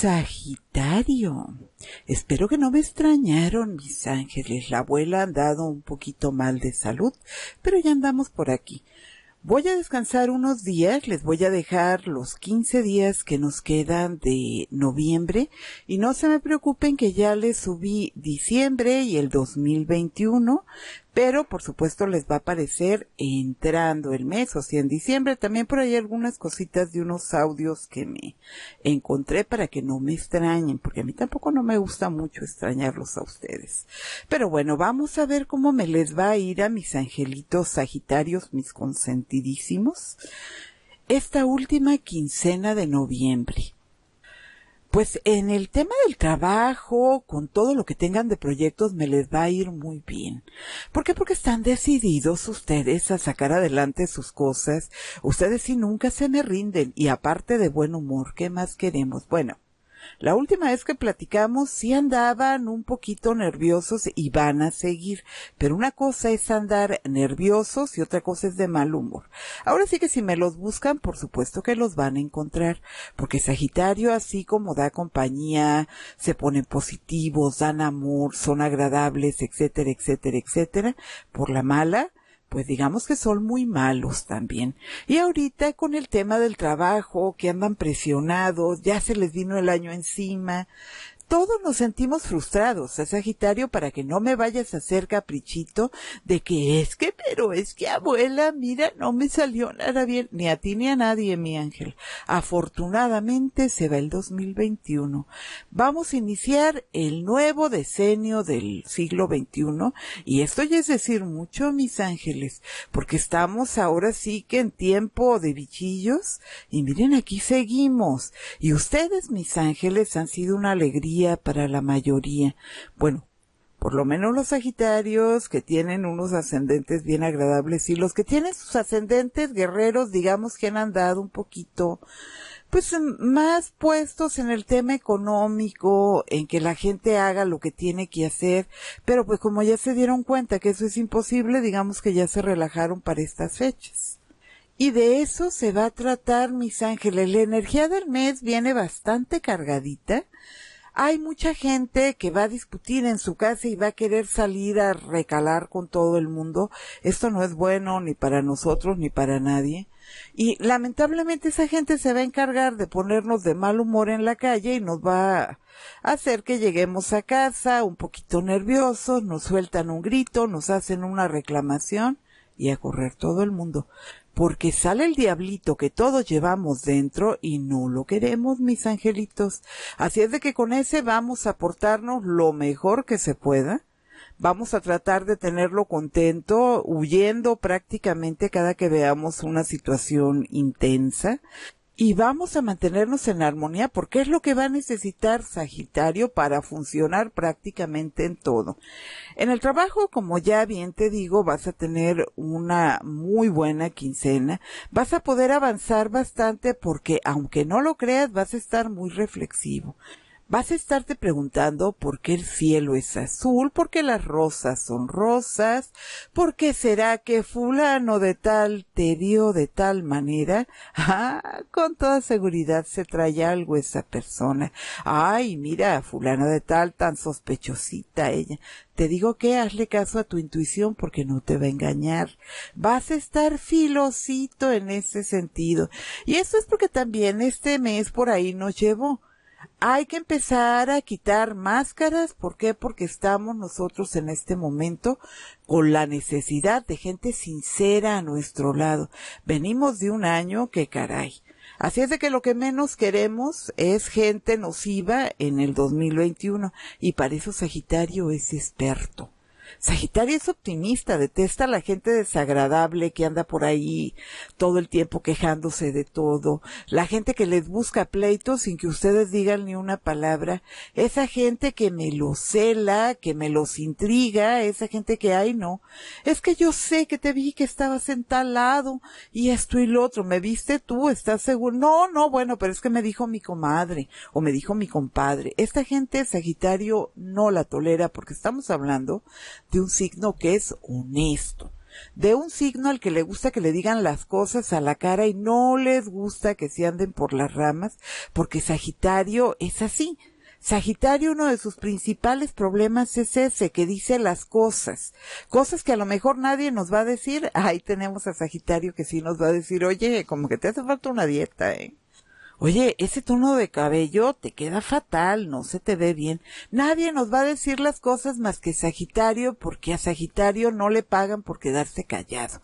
Sagitario. Espero que no me extrañaron, mis ángeles. La abuela ha dado un poquito mal de salud, pero ya andamos por aquí. Voy a descansar unos días, les voy a dejar los 15 días que nos quedan de noviembre y no se me preocupen que ya les subí diciembre y el 2021, pero por supuesto les va a aparecer entrando el mes, o sea, en diciembre. También por ahí algunas cositas de unos audios que me encontré para que no me extrañen, porque a mí tampoco no me gusta mucho extrañarlos a ustedes. Pero bueno, vamos a ver cómo me les va a ir a mis angelitos sagitarios, mis consentidísimos, esta última quincena de noviembre. Pues en el tema del trabajo, con todo lo que tengan de proyectos, me les va a ir muy bien. ¿Por qué? Porque están decididos ustedes a sacar adelante sus cosas. Ustedes sí nunca se me rinden y aparte de buen humor, ¿qué más queremos? Bueno, la última vez que platicamos sí andaban un poquito nerviosos y van a seguir, pero una cosa es andar nerviosos y otra cosa es de mal humor. Ahora sí que si me los buscan, por supuesto que los van a encontrar, porque Sagitario así como da compañía, se ponen positivos, dan amor, son agradables, etcétera, etcétera, etcétera, por la mala, pues digamos que son muy malos también. Y ahorita con el tema del trabajo, que andan presionados, ya se les vino el año encima, todos nos sentimos frustrados, a Sagitario, para que no me vayas a hacer caprichito de que es que, pero es que abuela, mira, no me salió nada bien, ni a ti ni a nadie, mi ángel. Afortunadamente se va el 2021. Vamos a iniciar el nuevo decenio del siglo XXI y esto ya es decir mucho, mis ángeles, porque estamos ahora sí que en tiempo de bichillos y miren, aquí seguimos. Y ustedes, mis ángeles, han sido una alegría para la mayoría. Bueno, por lo menos los Sagitarios que tienen unos ascendentes bien agradables y los que tienen sus ascendentes guerreros, digamos que han andado un poquito, pues más puestos en el tema económico, en que la gente haga lo que tiene que hacer, pero pues como ya se dieron cuenta que eso es imposible, digamos que ya se relajaron para estas fechas. Y de eso se va a tratar, mis ángeles. La energía del mes viene bastante cargadita hay mucha gente que va a discutir en su casa y va a querer salir a recalar con todo el mundo. Esto no es bueno ni para nosotros ni para nadie. Y lamentablemente esa gente se va a encargar de ponernos de mal humor en la calle y nos va a hacer que lleguemos a casa un poquito nerviosos, nos sueltan un grito, nos hacen una reclamación y a correr todo el mundo, porque sale el diablito que todos llevamos dentro y no lo queremos, mis angelitos. Así es de que con ese vamos a portarnos lo mejor que se pueda. Vamos a tratar de tenerlo contento, huyendo prácticamente cada que veamos una situación intensa y vamos a mantenernos en armonía porque es lo que va a necesitar Sagitario para funcionar prácticamente en todo. En el trabajo, como ya bien te digo, vas a tener una muy buena quincena, vas a poder avanzar bastante porque aunque no lo creas, vas a estar muy reflexivo. Vas a estarte preguntando por qué el cielo es azul, por qué las rosas son rosas, por qué será que fulano de tal te dio de tal manera. Ah, con toda seguridad se trae algo esa persona. Ay, mira, fulano de tal tan sospechosita ella. Te digo que hazle caso a tu intuición porque no te va a engañar. Vas a estar filocito en ese sentido. Y eso es porque también este mes por ahí nos llevó hay que empezar a quitar máscaras. ¿Por qué? Porque estamos nosotros en este momento con la necesidad de gente sincera a nuestro lado. Venimos de un año que caray. Así es de que lo que menos queremos es gente nociva en el 2021 y para eso Sagitario es experto. Sagitario es optimista, detesta a la gente desagradable que anda por ahí todo el tiempo quejándose de todo, la gente que les busca pleitos sin que ustedes digan ni una palabra, esa gente que me los cela, que me los intriga, esa gente que, hay, no, es que yo sé que te vi que estabas en tal lado y esto y lo otro, me viste tú, estás seguro, no, no, bueno, pero es que me dijo mi comadre o me dijo mi compadre, esta gente Sagitario no la tolera porque estamos hablando de un signo que es honesto, de un signo al que le gusta que le digan las cosas a la cara y no les gusta que se anden por las ramas, porque Sagitario es así. Sagitario, uno de sus principales problemas es ese, que dice las cosas, cosas que a lo mejor nadie nos va a decir. Ahí tenemos a Sagitario que sí nos va a decir, oye, como que te hace falta una dieta, ¿eh? oye, ese tono de cabello te queda fatal, no se te ve bien. Nadie nos va a decir las cosas más que Sagitario, porque a Sagitario no le pagan por quedarse callado.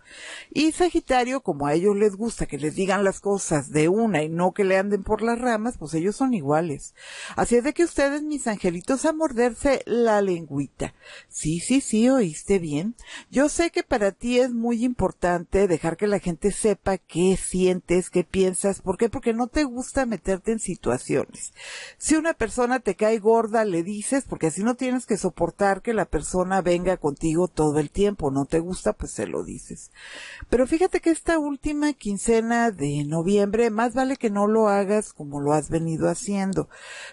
Y Sagitario, como a ellos les gusta que les digan las cosas de una y no que le anden por las ramas, pues ellos son iguales. Así es de que ustedes, mis angelitos, a morderse la lengüita. Sí, sí, sí, oíste bien. Yo sé que para ti es muy importante dejar que la gente sepa qué sientes, qué piensas. ¿Por qué? Porque no te gusta meterte en situaciones. Si una persona te cae gorda, le dices, porque así no tienes que soportar que la persona venga contigo todo el tiempo. No te gusta, pues se lo dices. Pero fíjate que esta última quincena de noviembre, más vale que no lo hagas como lo has venido haciendo,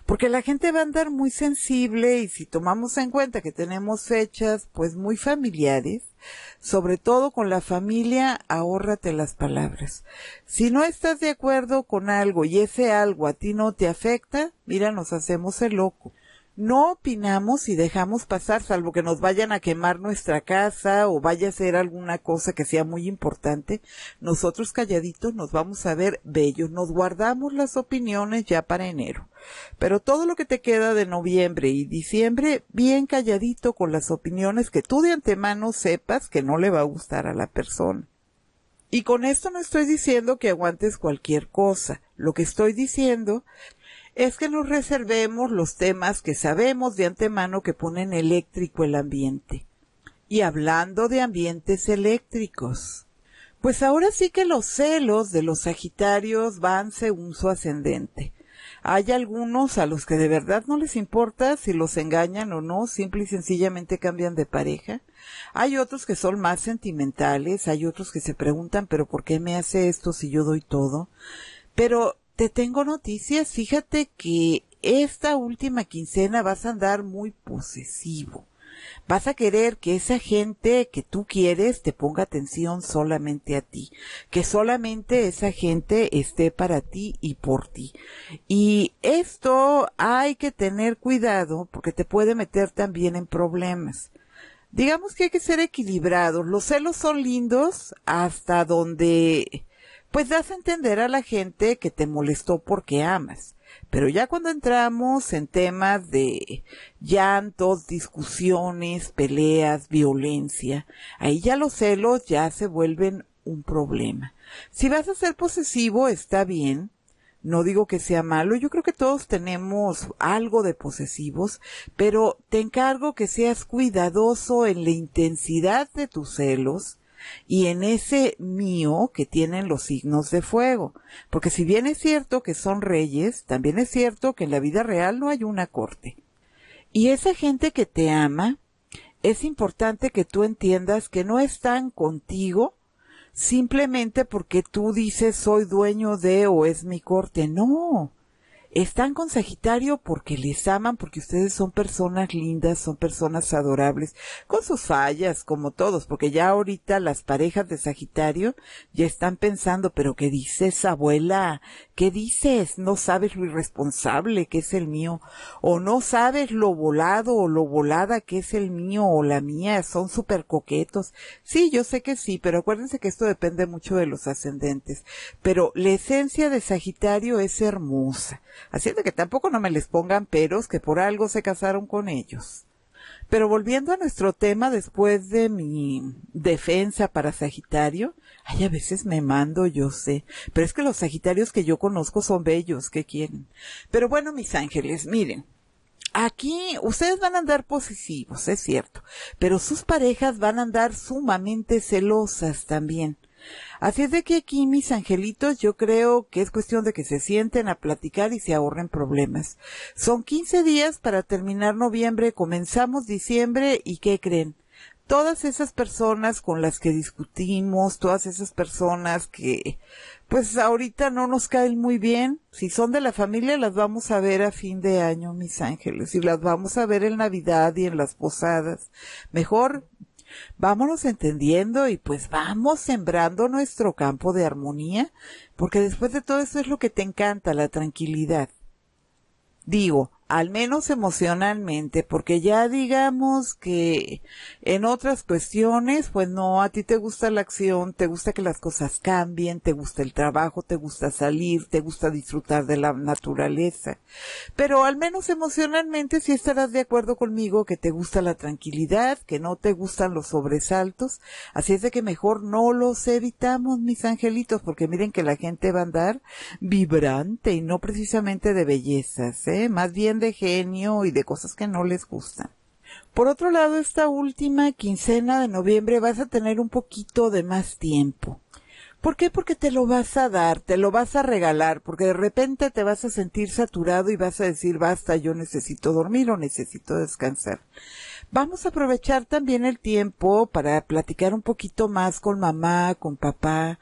porque la gente va a andar muy sensible y si tomamos en cuenta que tenemos fechas pues muy familiares, sobre todo con la familia, ahórrate las palabras. Si no estás de acuerdo con algo y ese algo a ti no te afecta, mira, nos hacemos el loco no opinamos y dejamos pasar, salvo que nos vayan a quemar nuestra casa o vaya a ser alguna cosa que sea muy importante, nosotros calladitos nos vamos a ver bellos, nos guardamos las opiniones ya para enero. Pero todo lo que te queda de noviembre y diciembre, bien calladito con las opiniones que tú de antemano sepas que no le va a gustar a la persona. Y con esto no estoy diciendo que aguantes cualquier cosa. Lo que estoy diciendo es que nos reservemos los temas que sabemos de antemano que ponen eléctrico el ambiente. Y hablando de ambientes eléctricos, pues ahora sí que los celos de los Sagitarios van según su ascendente. Hay algunos a los que de verdad no les importa si los engañan o no, simple y sencillamente cambian de pareja. Hay otros que son más sentimentales, hay otros que se preguntan, pero ¿por qué me hace esto si yo doy todo? Pero te tengo noticias. Fíjate que esta última quincena vas a andar muy posesivo. Vas a querer que esa gente que tú quieres te ponga atención solamente a ti, que solamente esa gente esté para ti y por ti. Y esto hay que tener cuidado porque te puede meter también en problemas. Digamos que hay que ser equilibrados. Los celos son lindos hasta donde pues das a entender a la gente que te molestó porque amas. Pero ya cuando entramos en temas de llantos, discusiones, peleas, violencia, ahí ya los celos ya se vuelven un problema. Si vas a ser posesivo, está bien, no digo que sea malo, yo creo que todos tenemos algo de posesivos, pero te encargo que seas cuidadoso en la intensidad de tus celos, y en ese mío que tienen los signos de fuego. Porque si bien es cierto que son reyes, también es cierto que en la vida real no hay una corte. Y esa gente que te ama, es importante que tú entiendas que no están contigo simplemente porque tú dices soy dueño de o es mi corte. No, están con Sagitario porque les aman, porque ustedes son personas lindas, son personas adorables, con sus fallas, como todos, porque ya ahorita las parejas de Sagitario ya están pensando, pero ¿qué dices, abuela? ¿Qué dices? No sabes lo irresponsable que es el mío, o no sabes lo volado o lo volada que es el mío o la mía, son súper coquetos. Sí, yo sé que sí, pero acuérdense que esto depende mucho de los ascendentes. Pero la esencia de Sagitario es hermosa haciendo que tampoco no me les pongan peros que por algo se casaron con ellos. Pero volviendo a nuestro tema, después de mi defensa para Sagitario, ay, a veces me mando, yo sé, pero es que los Sagitarios que yo conozco son bellos, ¿qué quieren? Pero bueno, mis ángeles, miren, aquí ustedes van a andar positivos, es cierto, pero sus parejas van a andar sumamente celosas también. Así es de que aquí, mis angelitos, yo creo que es cuestión de que se sienten a platicar y se ahorren problemas. Son 15 días para terminar noviembre, comenzamos diciembre y ¿qué creen? Todas esas personas con las que discutimos, todas esas personas que pues ahorita no nos caen muy bien, si son de la familia las vamos a ver a fin de año, mis ángeles, y las vamos a ver en Navidad y en las posadas. Mejor vámonos entendiendo y pues vamos sembrando nuestro campo de armonía, porque después de todo eso es lo que te encanta, la tranquilidad. Digo, al menos emocionalmente, porque ya digamos que en otras cuestiones, pues no, a ti te gusta la acción, te gusta que las cosas cambien, te gusta el trabajo, te gusta salir, te gusta disfrutar de la naturaleza. Pero al menos emocionalmente si estarás de acuerdo conmigo que te gusta la tranquilidad, que no te gustan los sobresaltos, así es de que mejor no los evitamos, mis angelitos, porque miren que la gente va a andar vibrante y no precisamente de bellezas, ¿eh? Más bien de genio y de cosas que no les gustan. Por otro lado, esta última quincena de noviembre vas a tener un poquito de más tiempo. ¿Por qué? Porque te lo vas a dar, te lo vas a regalar, porque de repente te vas a sentir saturado y vas a decir, basta, yo necesito dormir o necesito descansar. Vamos a aprovechar también el tiempo para platicar un poquito más con mamá, con papá,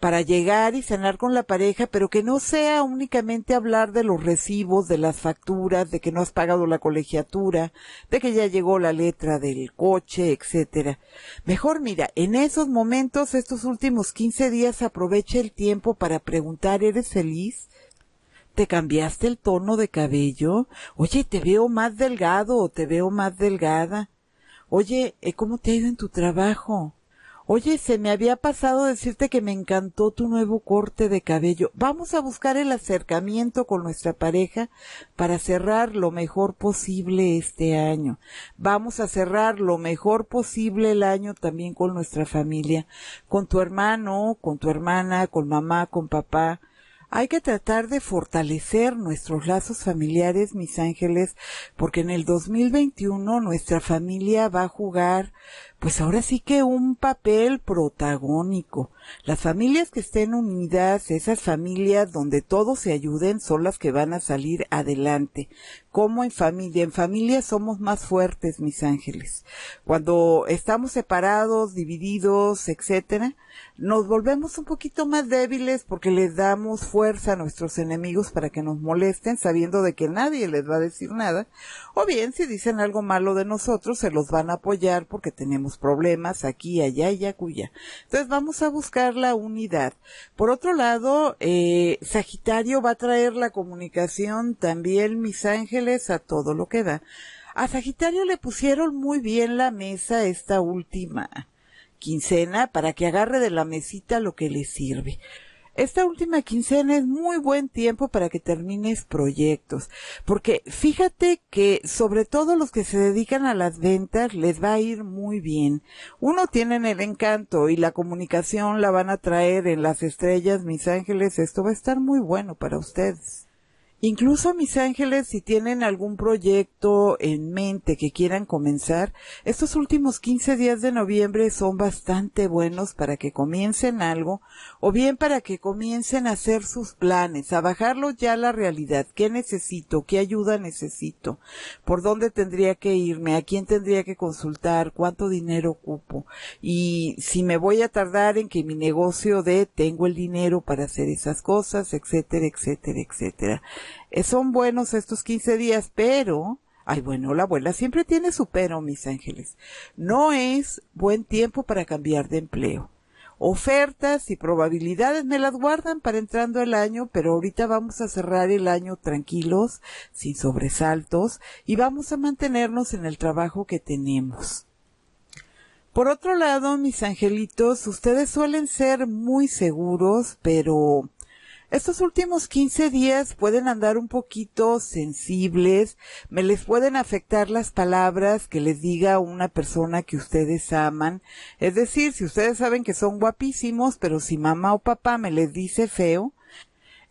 para llegar y cenar con la pareja, pero que no sea únicamente hablar de los recibos, de las facturas, de que no has pagado la colegiatura, de que ya llegó la letra del coche, etcétera. Mejor mira, en esos momentos, estos últimos 15 días, aprovecha el tiempo para preguntar, ¿eres feliz? ¿Te cambiaste el tono de cabello? Oye, te veo más delgado o te veo más delgada. Oye, eh, ¿cómo te ha ido en tu trabajo? Oye, se me había pasado decirte que me encantó tu nuevo corte de cabello. Vamos a buscar el acercamiento con nuestra pareja para cerrar lo mejor posible este año. Vamos a cerrar lo mejor posible el año también con nuestra familia, con tu hermano, con tu hermana, con mamá, con papá. Hay que tratar de fortalecer nuestros lazos familiares, mis ángeles, porque en el 2021 nuestra familia va a jugar pues ahora sí que un papel protagónico. Las familias que estén unidas, esas familias donde todos se ayuden, son las que van a salir adelante. Como en familia, en familia somos más fuertes, mis ángeles. Cuando estamos separados, divididos, etcétera, nos volvemos un poquito más débiles porque les damos fuerza a nuestros enemigos para que nos molesten, sabiendo de que nadie les va a decir nada. O bien, si dicen algo malo de nosotros, se los van a apoyar porque tenemos problemas aquí, allá y acuya. Entonces vamos a buscar la unidad. Por otro lado, eh, Sagitario va a traer la comunicación también, mis ángeles, a todo lo que da. A Sagitario le pusieron muy bien la mesa esta última quincena para que agarre de la mesita lo que le sirve esta última quincena es muy buen tiempo para que termines proyectos, porque fíjate que sobre todo los que se dedican a las ventas les va a ir muy bien. Uno tienen el encanto y la comunicación la van a traer en las estrellas, mis ángeles, esto va a estar muy bueno para ustedes. Incluso mis ángeles, si tienen algún proyecto en mente que quieran comenzar, estos últimos 15 días de noviembre son bastante buenos para que comiencen algo o bien para que comiencen a hacer sus planes, a bajarlo ya a la realidad. ¿Qué necesito? ¿Qué ayuda necesito? ¿Por dónde tendría que irme? ¿A quién tendría que consultar? ¿Cuánto dinero ocupo? Y si me voy a tardar en que mi negocio dé, tengo el dinero para hacer esas cosas, etcétera, etcétera, etcétera. Eh, son buenos estos 15 días, pero, ay bueno, la abuela siempre tiene su pero, mis ángeles. No es buen tiempo para cambiar de empleo. Ofertas y probabilidades me las guardan para entrando el año, pero ahorita vamos a cerrar el año tranquilos, sin sobresaltos, y vamos a mantenernos en el trabajo que tenemos. Por otro lado, mis angelitos, ustedes suelen ser muy seguros, pero estos últimos 15 días pueden andar un poquito sensibles, me les pueden afectar las palabras que les diga una persona que ustedes aman. Es decir, si ustedes saben que son guapísimos, pero si mamá o papá me les dice feo,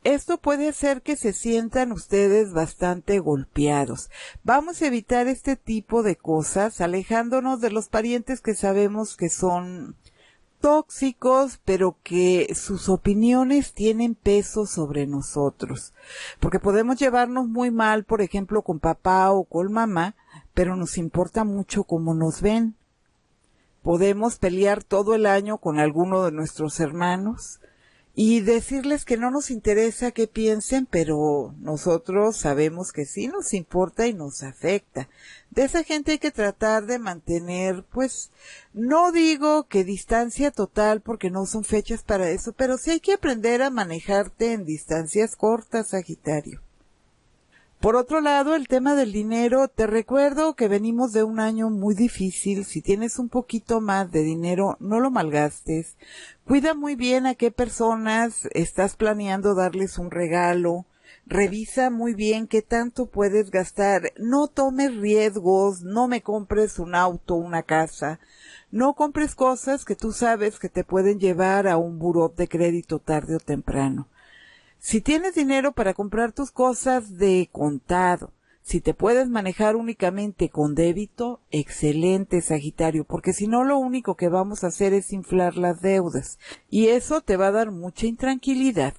esto puede hacer que se sientan ustedes bastante golpeados. Vamos a evitar este tipo de cosas alejándonos de los parientes que sabemos que son tóxicos, pero que sus opiniones tienen peso sobre nosotros. Porque podemos llevarnos muy mal, por ejemplo, con papá o con mamá, pero nos importa mucho cómo nos ven. Podemos pelear todo el año con alguno de nuestros hermanos, y decirles que no nos interesa qué piensen, pero nosotros sabemos que sí nos importa y nos afecta. De esa gente hay que tratar de mantener, pues, no digo que distancia total porque no son fechas para eso, pero sí hay que aprender a manejarte en distancias cortas, Sagitario. Por otro lado, el tema del dinero, te recuerdo que venimos de un año muy difícil. Si tienes un poquito más de dinero, no lo malgastes. Cuida muy bien a qué personas estás planeando darles un regalo. Revisa muy bien qué tanto puedes gastar. No tomes riesgos, no me compres un auto, una casa. No compres cosas que tú sabes que te pueden llevar a un buró de crédito tarde o temprano. Si tienes dinero para comprar tus cosas de contado, si te puedes manejar únicamente con débito, excelente Sagitario, porque si no lo único que vamos a hacer es inflar las deudas y eso te va a dar mucha intranquilidad.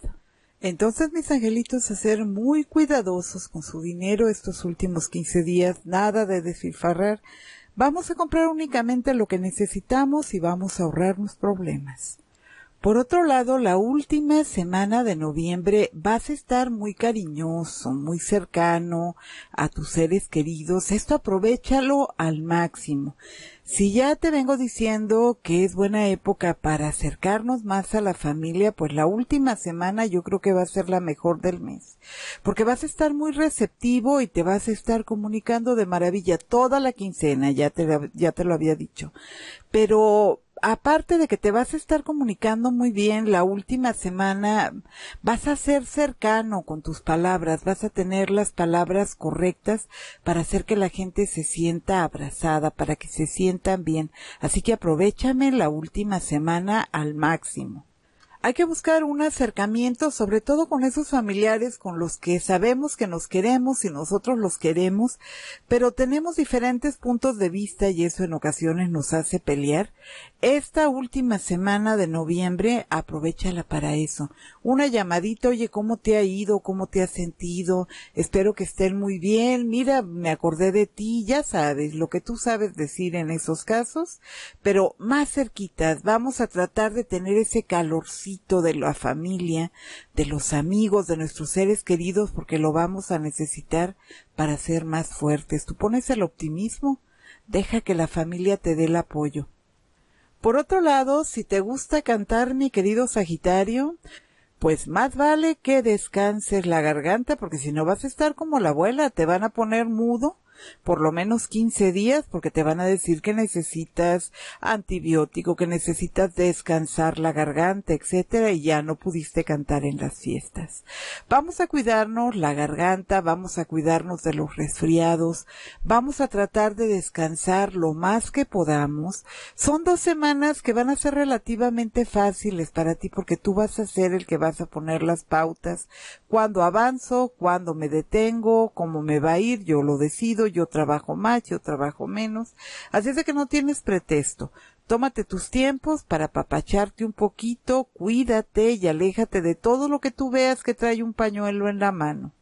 Entonces mis angelitos a ser muy cuidadosos con su dinero estos últimos 15 días, nada de desfilfarrar. Vamos a comprar únicamente lo que necesitamos y vamos a ahorrarnos problemas. Por otro lado, la última semana de noviembre vas a estar muy cariñoso, muy cercano a tus seres queridos. Esto aprovechalo al máximo. Si ya te vengo diciendo que es buena época para acercarnos más a la familia, pues la última semana yo creo que va a ser la mejor del mes, porque vas a estar muy receptivo y te vas a estar comunicando de maravilla toda la quincena, ya te, ya te lo había dicho. Pero aparte de que te vas a estar comunicando muy bien la última semana, vas a ser cercano con tus palabras, vas a tener las palabras correctas para hacer que la gente se sienta abrazada, para que se sientan bien. Así que aprovechame la última semana al máximo hay que buscar un acercamiento, sobre todo con esos familiares con los que sabemos que nos queremos y nosotros los queremos, pero tenemos diferentes puntos de vista y eso en ocasiones nos hace pelear. Esta última semana de noviembre, aprovechala para eso. Una llamadita, oye, ¿cómo te ha ido? ¿Cómo te has sentido? Espero que estén muy bien. Mira, me acordé de ti, ya sabes lo que tú sabes decir en esos casos, pero más cerquitas, vamos a tratar de tener ese calorcito de la familia, de los amigos, de nuestros seres queridos, porque lo vamos a necesitar para ser más fuertes. Tú pones el optimismo, deja que la familia te dé el apoyo. Por otro lado, si te gusta cantar, mi querido Sagitario, pues más vale que descanses la garganta, porque si no vas a estar como la abuela, te van a poner mudo por lo menos 15 días porque te van a decir que necesitas antibiótico, que necesitas descansar la garganta, etcétera, y ya no pudiste cantar en las fiestas. Vamos a cuidarnos la garganta, vamos a cuidarnos de los resfriados, vamos a tratar de descansar lo más que podamos. Son dos semanas que van a ser relativamente fáciles para ti porque tú vas a ser el que vas a poner las pautas, cuando avanzo, cuando me detengo, cómo me va a ir, yo lo decido, yo trabajo más, yo trabajo menos. Así es de que no tienes pretexto. Tómate tus tiempos para apapacharte un poquito, cuídate y aléjate de todo lo que tú veas que trae un pañuelo en la mano.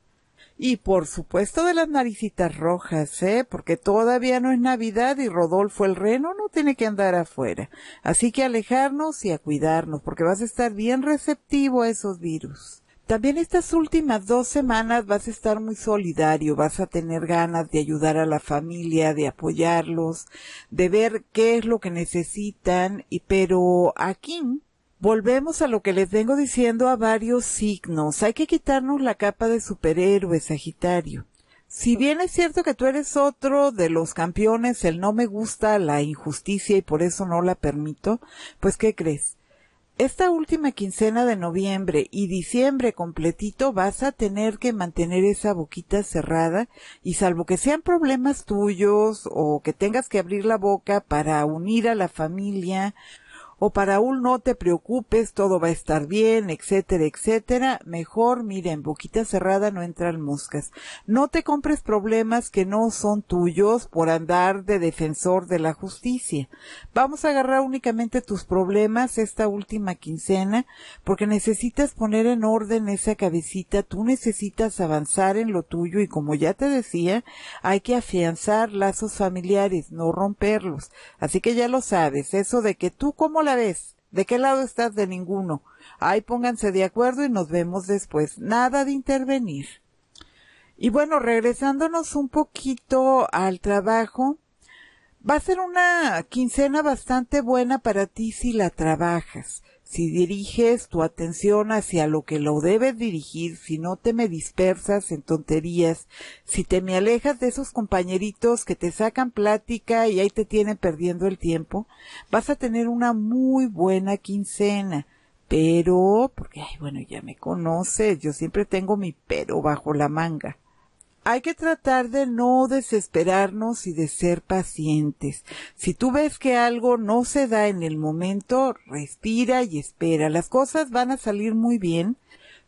Y por supuesto de las naricitas rojas, ¿eh? Porque todavía no es Navidad y Rodolfo el reno no tiene que andar afuera. Así que alejarnos y a cuidarnos, porque vas a estar bien receptivo a esos virus. También estas últimas dos semanas vas a estar muy solidario, vas a tener ganas de ayudar a la familia, de apoyarlos, de ver qué es lo que necesitan, y pero aquí Volvemos a lo que les vengo diciendo a varios signos. Hay que quitarnos la capa de superhéroe, Sagitario. Si bien es cierto que tú eres otro de los campeones, el no me gusta la injusticia y por eso no la permito, pues ¿qué crees? esta última quincena de noviembre y diciembre completito vas a tener que mantener esa boquita cerrada y salvo que sean problemas tuyos o que tengas que abrir la boca para unir a la familia o para un no te preocupes, todo va a estar bien, etcétera, etcétera, mejor miren, boquita cerrada no entran moscas. No te compres problemas que no son tuyos por andar de defensor de la justicia. Vamos a agarrar únicamente tus problemas esta última quincena porque necesitas poner en orden esa cabecita, tú necesitas avanzar en lo tuyo y como ya te decía, hay que afianzar lazos familiares, no romperlos. Así que ya lo sabes, eso de que tú como vez ¿De qué lado estás? De ninguno. Ahí pónganse de acuerdo y nos vemos después. Nada de intervenir. Y bueno, regresándonos un poquito al trabajo, va a ser una quincena bastante buena para ti si la trabajas si diriges tu atención hacia lo que lo debes dirigir, si no te me dispersas en tonterías, si te me alejas de esos compañeritos que te sacan plática y ahí te tienen perdiendo el tiempo, vas a tener una muy buena quincena. Pero, porque, ay, bueno, ya me conoces, yo siempre tengo mi pero bajo la manga hay que tratar de no desesperarnos y de ser pacientes. Si tú ves que algo no se da en el momento, respira y espera. Las cosas van a salir muy bien.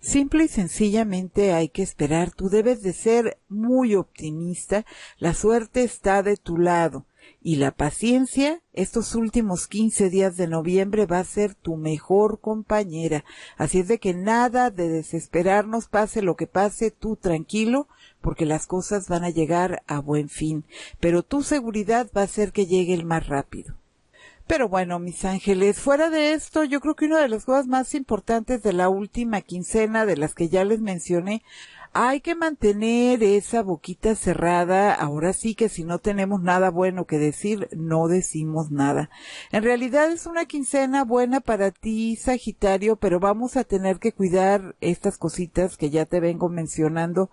Simple y sencillamente hay que esperar. Tú debes de ser muy optimista. La suerte está de tu lado. Y la paciencia, estos últimos 15 días de noviembre va a ser tu mejor compañera. Así es de que nada de desesperarnos, pase lo que pase, tú tranquilo porque las cosas van a llegar a buen fin, pero tu seguridad va a ser que llegue el más rápido. Pero bueno, mis ángeles, fuera de esto, yo creo que una de las cosas más importantes de la última quincena de las que ya les mencioné hay que mantener esa boquita cerrada. Ahora sí que si no tenemos nada bueno que decir, no decimos nada. En realidad es una quincena buena para ti, Sagitario, pero vamos a tener que cuidar estas cositas que ya te vengo mencionando.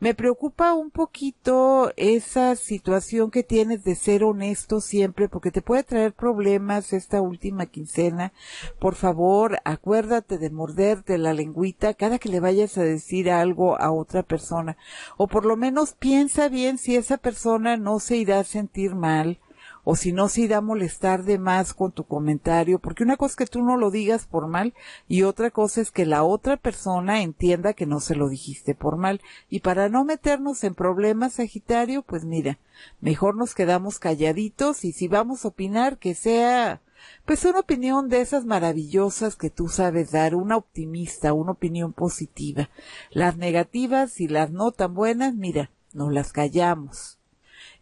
Me preocupa un poquito esa situación que tienes de ser honesto siempre, porque te puede traer problemas esta última quincena. Por favor, acuérdate de morderte la lengüita cada que le vayas a decir algo a otra persona. O por lo menos piensa bien si esa persona no se irá a sentir mal o si no se irá a molestar de más con tu comentario, porque una cosa es que tú no lo digas por mal y otra cosa es que la otra persona entienda que no se lo dijiste por mal. Y para no meternos en problemas, Sagitario, pues mira, mejor nos quedamos calladitos y si vamos a opinar que sea pues una opinión de esas maravillosas que tú sabes dar, una optimista, una opinión positiva. Las negativas y las no tan buenas, mira, no las callamos.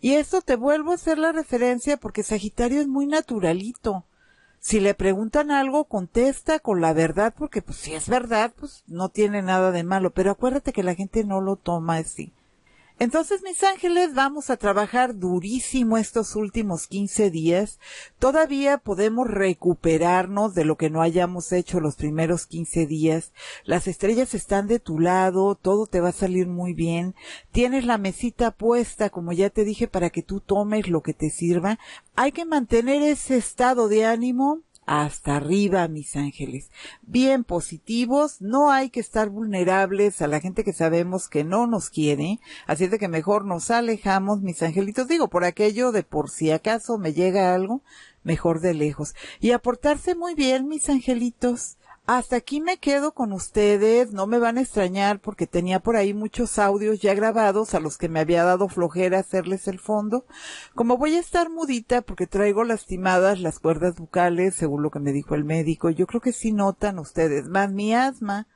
Y esto te vuelvo a hacer la referencia porque Sagitario es muy naturalito. Si le preguntan algo, contesta con la verdad, porque pues si es verdad, pues no tiene nada de malo. Pero acuérdate que la gente no lo toma así. Entonces, mis ángeles, vamos a trabajar durísimo estos últimos 15 días. Todavía podemos recuperarnos de lo que no hayamos hecho los primeros 15 días. Las estrellas están de tu lado, todo te va a salir muy bien. Tienes la mesita puesta, como ya te dije, para que tú tomes lo que te sirva. Hay que mantener ese estado de ánimo hasta arriba, mis ángeles. Bien positivos, no hay que estar vulnerables a la gente que sabemos que no nos quiere, así es de que mejor nos alejamos, mis angelitos. Digo, por aquello de por si acaso me llega algo, mejor de lejos. Y aportarse muy bien, mis angelitos. Hasta aquí me quedo con ustedes, no me van a extrañar porque tenía por ahí muchos audios ya grabados a los que me había dado flojera hacerles el fondo. Como voy a estar mudita porque traigo lastimadas las cuerdas bucales, según lo que me dijo el médico, yo creo que sí notan ustedes, más mi asma,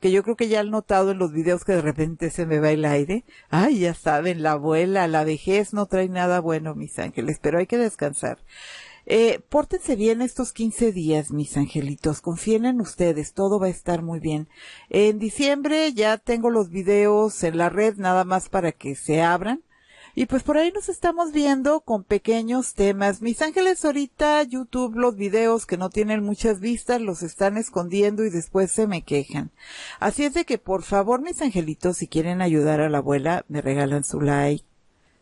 que yo creo que ya han notado en los videos que de repente se me va el aire. Ay, ya saben, la abuela, la vejez no trae nada bueno, mis ángeles, pero hay que descansar. Eh, pórtense bien estos 15 días, mis angelitos. Confíen en ustedes, todo va a estar muy bien. En diciembre ya tengo los videos en la red, nada más para que se abran. Y pues por ahí nos estamos viendo con pequeños temas. Mis ángeles, ahorita YouTube, los videos que no tienen muchas vistas, los están escondiendo y después se me quejan. Así es de que por favor, mis angelitos, si quieren ayudar a la abuela, me regalan su like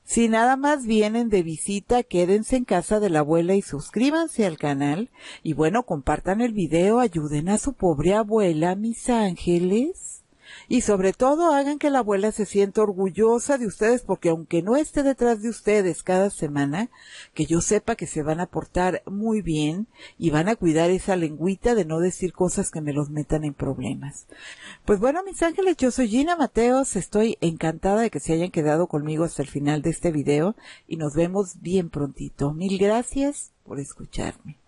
si nada más vienen de visita, quédense en casa de la abuela y suscríbanse al canal. Y bueno, compartan el video, ayuden a su pobre abuela, mis ángeles y sobre todo hagan que la abuela se sienta orgullosa de ustedes porque aunque no esté detrás de ustedes cada semana, que yo sepa que se van a portar muy bien y van a cuidar esa lengüita de no decir cosas que me los metan en problemas. Pues bueno, mis ángeles, yo soy Gina Mateos, estoy encantada de que se hayan quedado conmigo hasta el final de este video y nos vemos bien prontito. Mil gracias por escucharme.